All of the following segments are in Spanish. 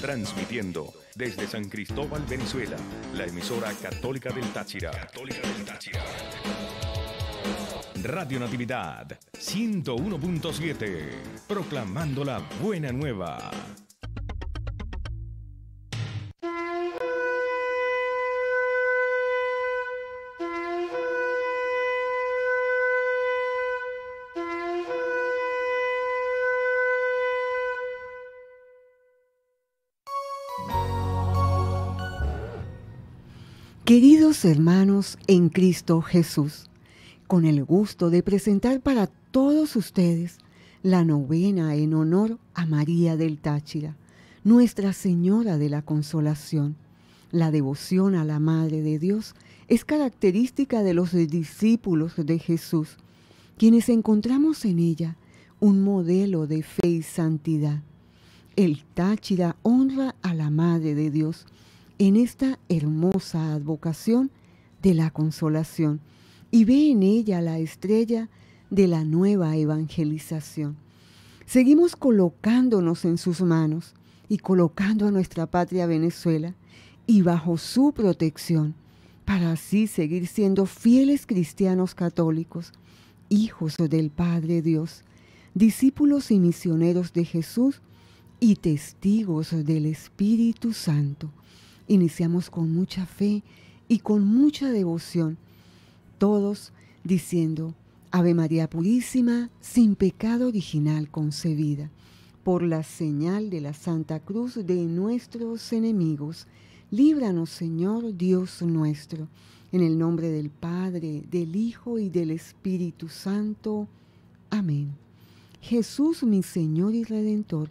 Transmitiendo desde San Cristóbal, Venezuela, la emisora Católica del Táchira. Católica del Táchira. Radio Natividad 101.7, proclamando la buena nueva. Queridos hermanos en Cristo Jesús, con el gusto de presentar para todos ustedes la novena en honor a María del Táchira, Nuestra Señora de la Consolación. La devoción a la Madre de Dios es característica de los discípulos de Jesús, quienes encontramos en ella un modelo de fe y santidad. El Táchira honra a la Madre de Dios en esta hermosa advocación de la consolación y ve en ella la estrella de la nueva evangelización. Seguimos colocándonos en sus manos y colocando a nuestra patria Venezuela y bajo su protección para así seguir siendo fieles cristianos católicos, hijos del Padre Dios, discípulos y misioneros de Jesús y testigos del Espíritu Santo. Iniciamos con mucha fe y con mucha devoción, todos diciendo, Ave María Purísima, sin pecado original concebida, por la señal de la Santa Cruz de nuestros enemigos, líbranos Señor Dios nuestro, en el nombre del Padre, del Hijo y del Espíritu Santo. Amén. Jesús mi Señor y Redentor,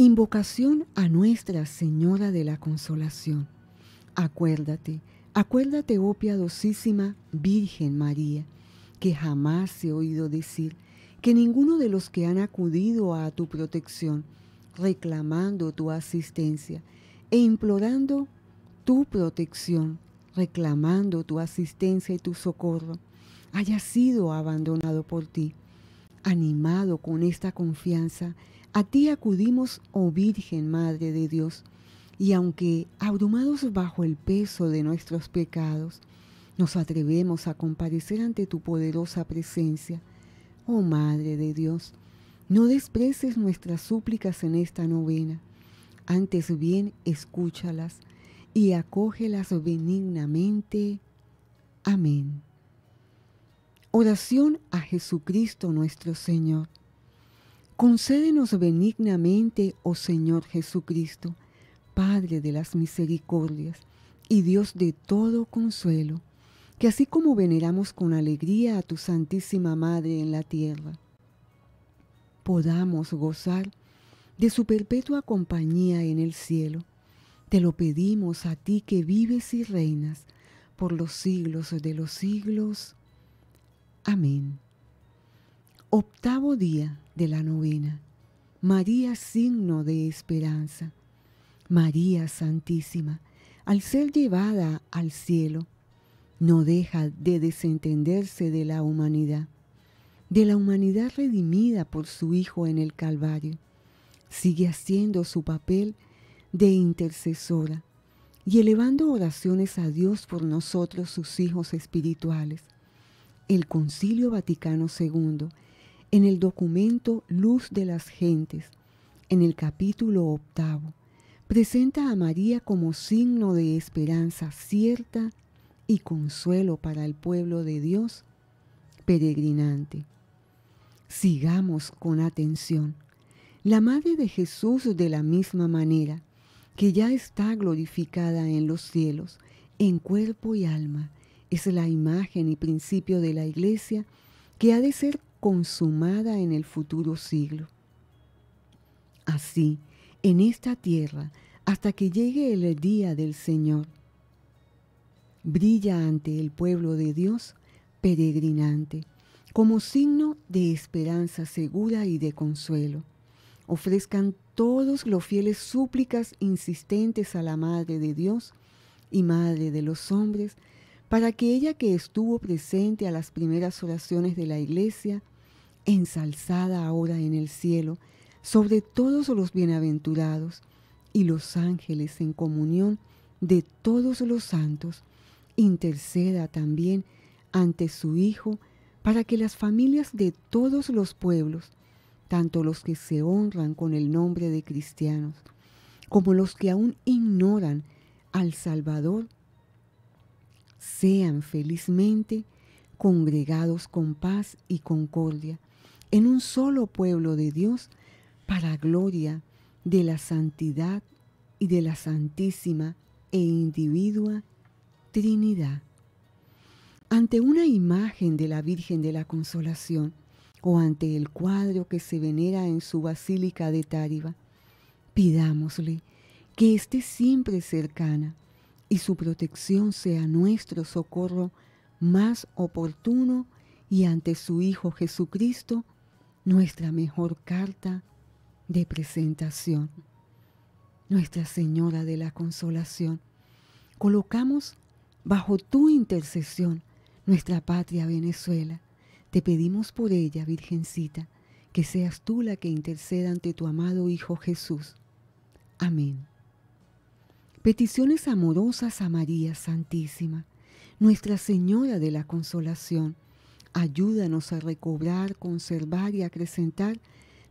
Invocación a Nuestra Señora de la Consolación. Acuérdate, acuérdate, oh piadosísima Virgen María, que jamás he oído decir que ninguno de los que han acudido a tu protección, reclamando tu asistencia e implorando tu protección, reclamando tu asistencia y tu socorro, haya sido abandonado por ti. Animado con esta confianza, a ti acudimos, oh Virgen Madre de Dios, y aunque abrumados bajo el peso de nuestros pecados, nos atrevemos a comparecer ante tu poderosa presencia. Oh Madre de Dios, no despreces nuestras súplicas en esta novena, antes bien escúchalas y acógelas benignamente. Amén. Oración a Jesucristo nuestro Señor. Concédenos benignamente, oh Señor Jesucristo, Padre de las misericordias y Dios de todo consuelo, que así como veneramos con alegría a tu Santísima Madre en la tierra, podamos gozar de su perpetua compañía en el cielo. Te lo pedimos a ti que vives y reinas por los siglos de los siglos. Amén. Octavo día de la novena. María signo de esperanza. María Santísima, al ser llevada al cielo, no deja de desentenderse de la humanidad, de la humanidad redimida por su Hijo en el Calvario. Sigue haciendo su papel de intercesora y elevando oraciones a Dios por nosotros, sus hijos espirituales. El Concilio Vaticano II en el documento Luz de las Gentes, en el capítulo octavo, presenta a María como signo de esperanza cierta y consuelo para el pueblo de Dios peregrinante. Sigamos con atención. La Madre de Jesús de la misma manera, que ya está glorificada en los cielos, en cuerpo y alma, es la imagen y principio de la Iglesia que ha de ser consumada en el futuro siglo. Así, en esta tierra, hasta que llegue el día del Señor, brilla ante el pueblo de Dios peregrinante, como signo de esperanza segura y de consuelo. Ofrezcan todos los fieles súplicas insistentes a la Madre de Dios y Madre de los hombres, para que ella que estuvo presente a las primeras oraciones de la Iglesia ensalzada ahora en el cielo sobre todos los bienaventurados y los ángeles en comunión de todos los santos, interceda también ante su Hijo para que las familias de todos los pueblos, tanto los que se honran con el nombre de cristianos, como los que aún ignoran al Salvador, sean felizmente congregados con paz y concordia en un solo pueblo de Dios para gloria de la santidad y de la santísima e individua Trinidad. Ante una imagen de la Virgen de la Consolación o ante el cuadro que se venera en su basílica de Táriba, pidámosle que esté siempre cercana y su protección sea nuestro socorro más oportuno y ante su Hijo Jesucristo nuestra mejor carta de presentación. Nuestra Señora de la Consolación, colocamos bajo tu intercesión nuestra patria Venezuela. Te pedimos por ella, Virgencita, que seas tú la que interceda ante tu amado Hijo Jesús. Amén. Peticiones amorosas a María Santísima, Nuestra Señora de la Consolación Ayúdanos a recobrar, conservar y acrecentar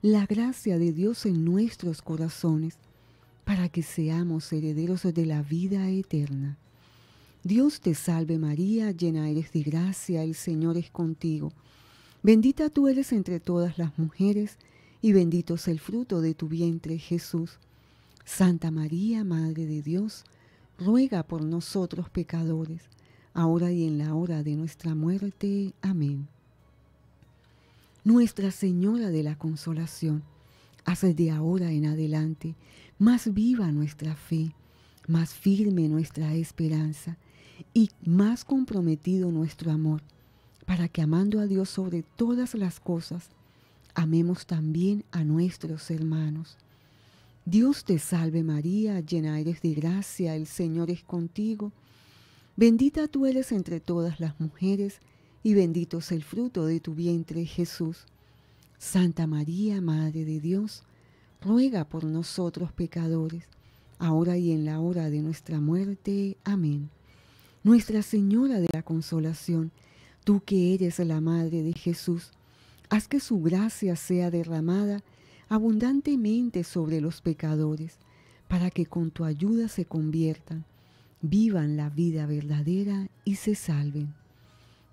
la gracia de Dios en nuestros corazones para que seamos herederos de la vida eterna. Dios te salve María, llena eres de gracia, el Señor es contigo. Bendita tú eres entre todas las mujeres, y bendito es el fruto de tu vientre Jesús. Santa María, Madre de Dios, ruega por nosotros pecadores, ahora y en la hora de nuestra muerte. Amén. Nuestra Señora de la Consolación, hace de ahora en adelante más viva nuestra fe, más firme nuestra esperanza y más comprometido nuestro amor, para que amando a Dios sobre todas las cosas, amemos también a nuestros hermanos. Dios te salve María, llena eres de gracia, el Señor es contigo. Bendita tú eres entre todas las mujeres, y bendito es el fruto de tu vientre, Jesús. Santa María, Madre de Dios, ruega por nosotros pecadores, ahora y en la hora de nuestra muerte. Amén. Nuestra Señora de la Consolación, tú que eres la Madre de Jesús, haz que su gracia sea derramada abundantemente sobre los pecadores, para que con tu ayuda se conviertan vivan la vida verdadera y se salven.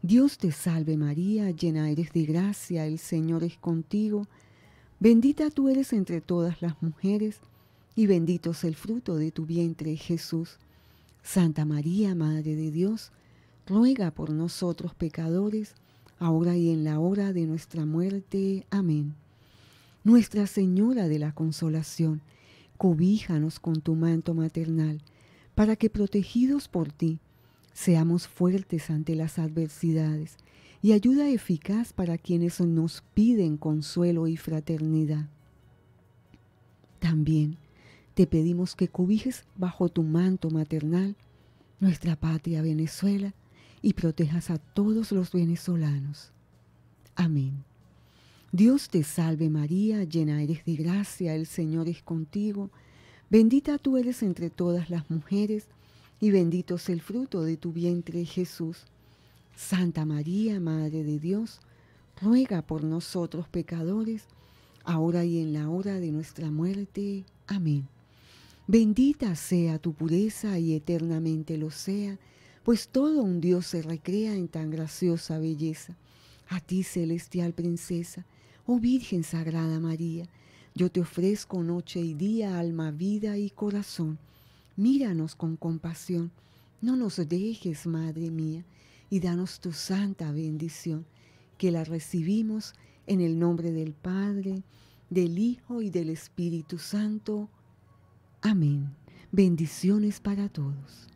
Dios te salve María, llena eres de gracia, el Señor es contigo, bendita tú eres entre todas las mujeres, y bendito es el fruto de tu vientre Jesús. Santa María, Madre de Dios, ruega por nosotros pecadores, ahora y en la hora de nuestra muerte. Amén. Nuestra Señora de la Consolación, cobíjanos con tu manto maternal para que protegidos por ti seamos fuertes ante las adversidades y ayuda eficaz para quienes nos piden consuelo y fraternidad. También te pedimos que cubijes bajo tu manto maternal nuestra patria Venezuela y protejas a todos los venezolanos. Amén. Dios te salve María, llena eres de gracia, el Señor es contigo Bendita tú eres entre todas las mujeres, y bendito es el fruto de tu vientre Jesús. Santa María, Madre de Dios, ruega por nosotros pecadores, ahora y en la hora de nuestra muerte. Amén. Bendita sea tu pureza y eternamente lo sea, pues todo un Dios se recrea en tan graciosa belleza. A ti, celestial princesa, oh Virgen Sagrada María, yo te ofrezco noche y día, alma, vida y corazón. Míranos con compasión. No nos dejes, Madre mía, y danos tu santa bendición, que la recibimos en el nombre del Padre, del Hijo y del Espíritu Santo. Amén. Bendiciones para todos.